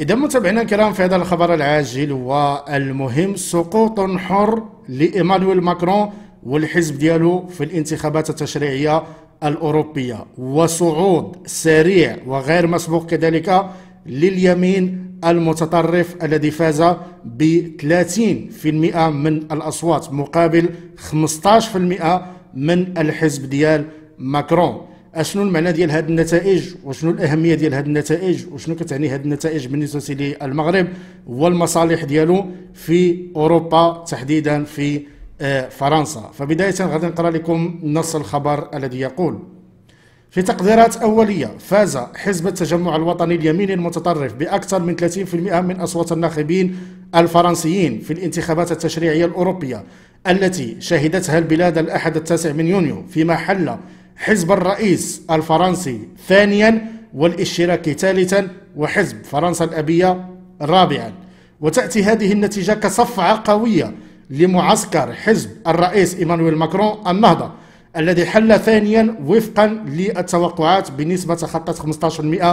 إذا متابعينا الكرام في هذا الخبر العاجل والمهم سقوط حر لإيمانويل ماكرون والحزب ديالو في الانتخابات التشريعية الأوروبية وصعود سريع وغير مسبوق كذلك لليمين المتطرف الذي فاز ب 30% من الأصوات مقابل 15% من الحزب ديال ماكرون اشنو المعنى ديال هذه النتائج وشنو الاهميه ديال هذه النتائج وشنو كتعني هذه النتائج بالنسبه للمغرب والمصالح ديالو في اوروبا تحديدا في آه، فرنسا فبدايه غادي نقرا لكم نص الخبر الذي يقول في تقديرات أولية فاز حزب التجمع الوطني اليميني المتطرف بأكثر من 30% من أصوات الناخبين الفرنسيين في الانتخابات التشريعية الأوروبية التي شهدتها البلاد الأحد التاسع من يونيو فيما حل حزب الرئيس الفرنسي ثانيا والاشتراكي ثالثا وحزب فرنسا الأبية رابعا وتأتي هذه النتيجة كصفعة قوية لمعسكر حزب الرئيس إيمانويل ماكرون النهضة الذي حل ثانيا وفقا للتوقعات بنسبة تخطت 15%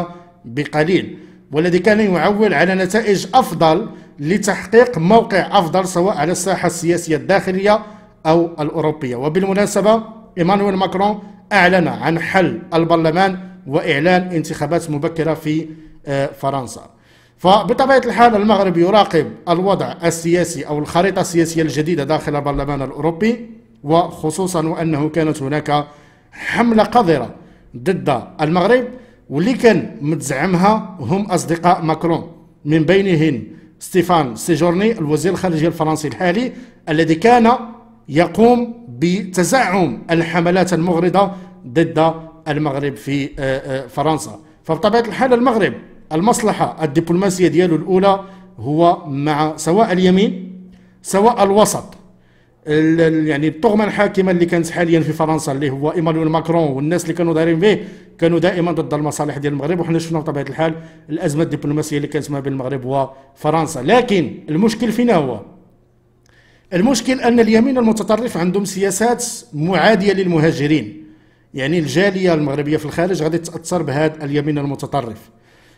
بقليل والذي كان يعول على نتائج أفضل لتحقيق موقع أفضل سواء على الساحة السياسية الداخلية أو الأوروبية وبالمناسبة إيمانويل ماكرون أعلن عن حل البرلمان وإعلان انتخابات مبكرة في آه، فرنسا فبطبيعة الحال المغرب يراقب الوضع السياسي أو الخريطة السياسية الجديدة داخل البرلمان الأوروبي وخصوصا وأنه كانت هناك حملة قذرة ضد المغرب واللي كان متزعمها هم أصدقاء ماكرون من بينهم ستيفان سيجورني الوزير الخارجية الفرنسي الحالي الذي كان يقوم بتزعم الحملات المغرضة ضد المغرب في آه، آه، فرنسا فبطبيعة الحال المغرب المصلحة الدبلوماسية دياله الأولى هو مع سواء اليمين سواء الوسط يعني الطغمه الحاكمه اللي كانت حاليا في فرنسا اللي هو ايمانويل ماكرون والناس اللي كانوا دايرين به كانوا دائما ضد المصالح ديال المغرب وحنا شفنا بطبيعه الحال الازمه الدبلوماسيه اللي كانت ما بين المغرب وفرنسا لكن المشكل فينا هو المشكل أن اليمين المتطرف عندهم سياسات معادية للمهاجرين يعني الجالية المغربية في الخارج غادي تتأثر بهذا اليمين المتطرف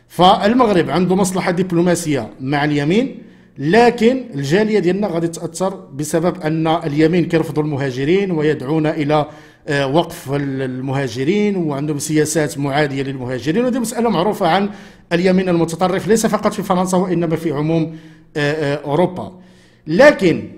فالمغرب عنده مصلحة دبلوماسية مع اليمين لكن الجالية ديالنا غادي تتأثر بسبب أن اليمين كيرفضوا المهاجرين ويدعون إلى آه، وقف المهاجرين وعندهم سياسات معادية للمهاجرين وهذه مسألة معروفة عن اليمين المتطرف ليس فقط في فرنسا وإنما في عموم آه، آه، أوروبا لكن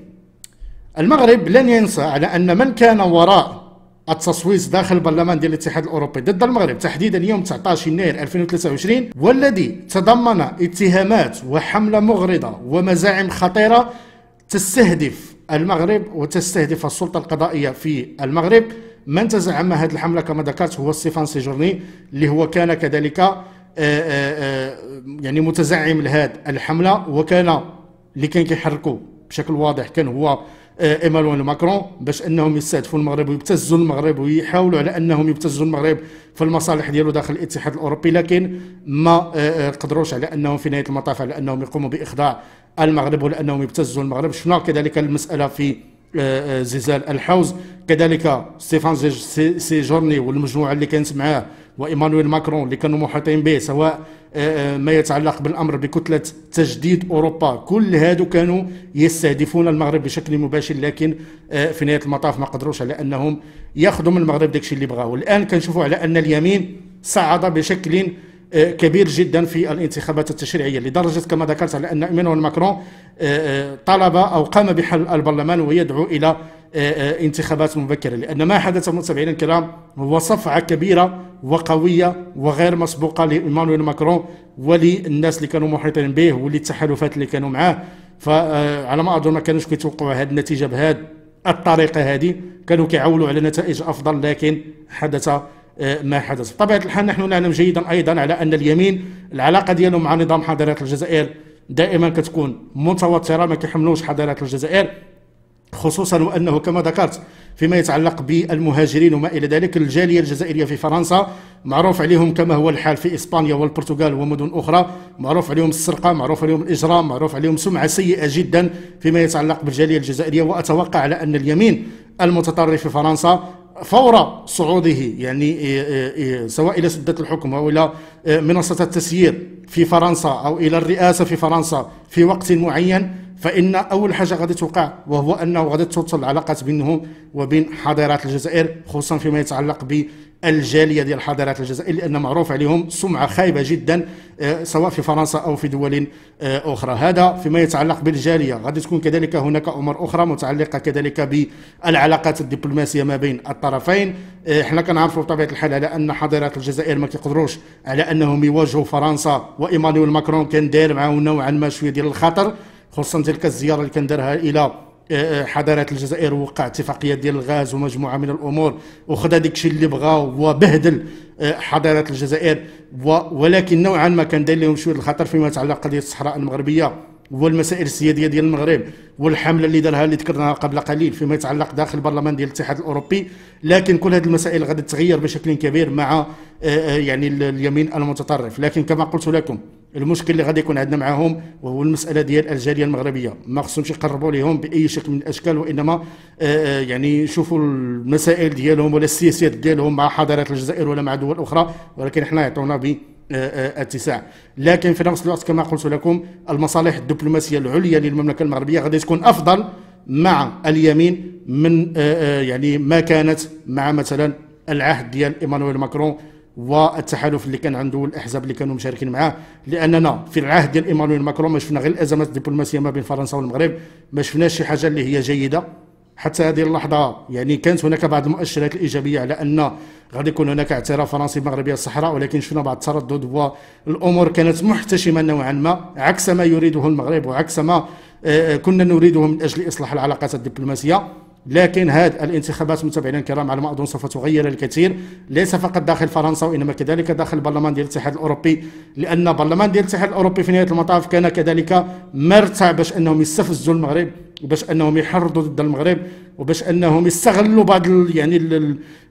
المغرب لن ينسى على أن من كان وراء التصويت داخل البرلمان ديال الاتحاد الاوروبي ضد المغرب تحديدا يوم 19 يناير 2023 والذي تضمن اتهامات وحمله مغرضه ومزاعم خطيره تستهدف المغرب وتستهدف السلطه القضائيه في المغرب من تزعم هذه الحمله كما ذكرت هو ستيفان سيجورني اللي هو كان كذلك آه، آه، آه، يعني متزعم لهذه الحمله وكان اللي كان كيحركوا بشكل واضح كان هو آه، ايمانويل ماكرون باش انهم يستهدفوا المغرب ويبتزوا المغرب ويحاولوا على انهم يبتزوا المغرب في المصالح ديالو داخل الاتحاد الاوروبي لكن ما آه، آه، قدروش على انهم في نهايه المطاف على انهم يقوموا باخضاع المغرب ولانهم انهم يبتزوا المغرب شفنا كذلك المساله في آه، آه، زلزال الحوز كذلك ستيفان سيجورني والمجموعه اللي كانت معاه وايمانويل ماكرون اللي كانوا محاطين به سواء آه، ما يتعلق بالامر بكتله تجديد اوروبا كل هادو كانوا يستهدفون المغرب بشكل مباشر لكن في نهايه المطاف ما قدروش على انهم ياخذوا من المغرب داكشي اللي بغاو الان كنشوفوا على ان اليمين صعد بشكل آه، كبير جدا في الانتخابات التشريعيه لدرجه كما ذكرت على ان ايمانويل ماكرون آه، آه، طلب او قام بحل البرلمان ويدعو الى انتخابات مبكره لان ما حدث متابعينا الكرام هو صفعه كبيره وقويه وغير مسبوقه لايمانويل ماكرون وللناس اللي كانوا محيطين به وللتحالفات اللي كانوا معاه فعلى ما اظن ما كانوش كيتوقعوا هذه النتيجه بهذه الطريقه هذه كانوا كيعولوا على نتائج افضل لكن حدث آه، ما حدث بطبيعة الحال نحن نعلم جيدا أيضا على أن اليمين العلاقة ديالهم مع نظام حضارات الجزائر دائما كتكون متوترة ما كيحملوش حضارات الجزائر خصوصا وانه كما ذكرت فيما يتعلق بالمهاجرين وما الى ذلك الجاليه الجزائريه في فرنسا معروف عليهم كما هو الحال في اسبانيا والبرتغال ومدن اخرى معروف عليهم السرقه معروف عليهم الاجرام معروف عليهم سمعه سيئه جدا فيما يتعلق بالجاليه الجزائريه واتوقع على ان اليمين المتطرف في فرنسا فور صعوده يعني إيه، إيه، إيه، سواء إلى سدة الحكم أو إلى منصة التسيير في فرنسا أو إلى الرئاسة في فرنسا في وقت معين فان اول حاجه غادي توقع وهو انه غادي توصل العلاقات بينهم وبين حاضرات الجزائر خصوصا فيما يتعلق ب الجاليه ديال حضارات الجزائر لان معروف عليهم سمعه خايبه جدا آه، سواء في فرنسا او في دول آه، اخرى هذا فيما يتعلق بالجاليه غادي تكون كذلك هناك امور اخرى متعلقه كذلك بالعلاقات الدبلوماسيه ما بين الطرفين آه، احنا كنعرفوا بطبيعه الحال على ان حضارات الجزائر ما كيقدروش على انهم يواجهوا فرنسا وايمانويل ماكرون كان داير معاهم نوعا ما شويه ديال الخطر خصوصا تلك الزياره اللي كان دارها الى آه، آه، حضارات الجزائر ووقع اتفاقيه ديال الغاز ومجموعه من الامور وخذ هذاك الشيء اللي بغا وبهدل آه، حضارات الجزائر ولكن نوعا ما كان داير لهم شويه الخطر فيما يتعلق قضيه الصحراء المغربيه والمسائل السياديه ديال المغرب والحمله اللي دارها اللي ذكرناها قبل قليل فيما يتعلق داخل البرلمان ديال الاتحاد الاوروبي لكن كل هذه المسائل غادي تتغير بشكل كبير مع يعني اليمين المتطرف لكن كما قلت لكم المشكل اللي غادي يكون عندنا معاهم وهو المساله ديال الجاليه المغربيه ما خصهمش يقربوا ليهم باي شكل من الاشكال وانما آه، آه، يعني يشوفوا المسائل ديالهم ولا السياسات ديالهم مع حضارات الجزائر ولا مع دول اخرى ولكن حنا يعطونا ب آه، اتساع لكن في نفس الوقت كما قلت لكم المصالح الدبلوماسيه العليا للمملكه المغربيه غادي تكون افضل مع اليمين من يعني ما كانت مع مثلا العهد ديال ايمانويل ماكرون والتحالف اللي كان عنده والاحزاب اللي كانوا مشاركين معاه لاننا في العهد ديال ايمانويل ماكرون ما شفنا غير الازمات الدبلوماسيه ما بين فرنسا والمغرب ما شفناش شي حاجه اللي هي جيده حتى هذه اللحظه يعني كانت هناك بعض المؤشرات الايجابيه على ان غادي يكون هناك اعتراف فرنسي بمغربيه الصحراء ولكن شفنا بعض التردد والامور كانت محتشمه نوعا ما عكس ما يريده المغرب وعكس ما آه، كنا نريده من اجل اصلاح العلاقات الدبلوماسيه لكن هذه الانتخابات متابعينا الكرام على ما اظن سوف تغير الكثير ليس فقط داخل فرنسا وانما كذلك داخل برلمان ديال الاتحاد الاوروبي لان برلمان ديال الاتحاد الاوروبي في نهايه المطاف كان كذلك مرتع باش انهم يستفزوا المغرب وباش انهم يحرضوا ضد المغرب وباش انهم يستغلوا بعض يعني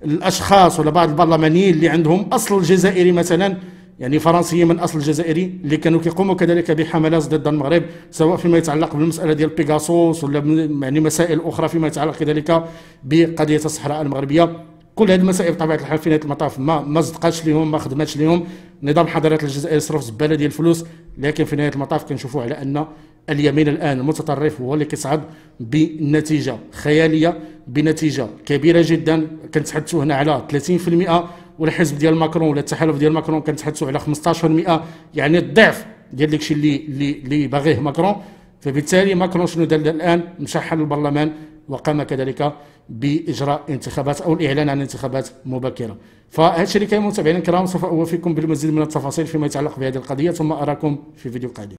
الاشخاص ولا بعض البرلمانيين اللي عندهم اصل جزائري مثلا يعني فرنسيين من اصل جزائري اللي كانوا كيقوموا كذلك بحملات ضد المغرب سواء فيما يتعلق بالمساله ديال بيغاسوس ولا يعني مسائل اخرى فيما يتعلق كذلك بقضيه الصحراء المغربيه كل هذه المسائل بطبيعه الحال في نهايه المطاف ما ما صدقاتش لهم ما خدماتش لهم نظام حضارات الجزائر صرف زباله ديال الفلوس لكن في نهايه المطاف كنشوفوا على ان اليمين الان المتطرف هو اللي كيصعد بنتيجه خياليه بنتيجه كبيره جدا كنتحدثوا هنا على 30% والحزب ديال ماكرون ولا التحالف ديال ماكرون كنتحدثوا على 15% يعني الضعف ديال داكشي اللي اللي باغيه ماكرون فبالتالي ماكرون شنو دار الان مشى حل البرلمان وقام كذلك باجراء انتخابات او الاعلان عن انتخابات مبكره فهذا الشيء اللي كاين متابعينا الكرام سوف اوفيكم بالمزيد من التفاصيل فيما يتعلق بهذه القضيه ثم اراكم في فيديو قادم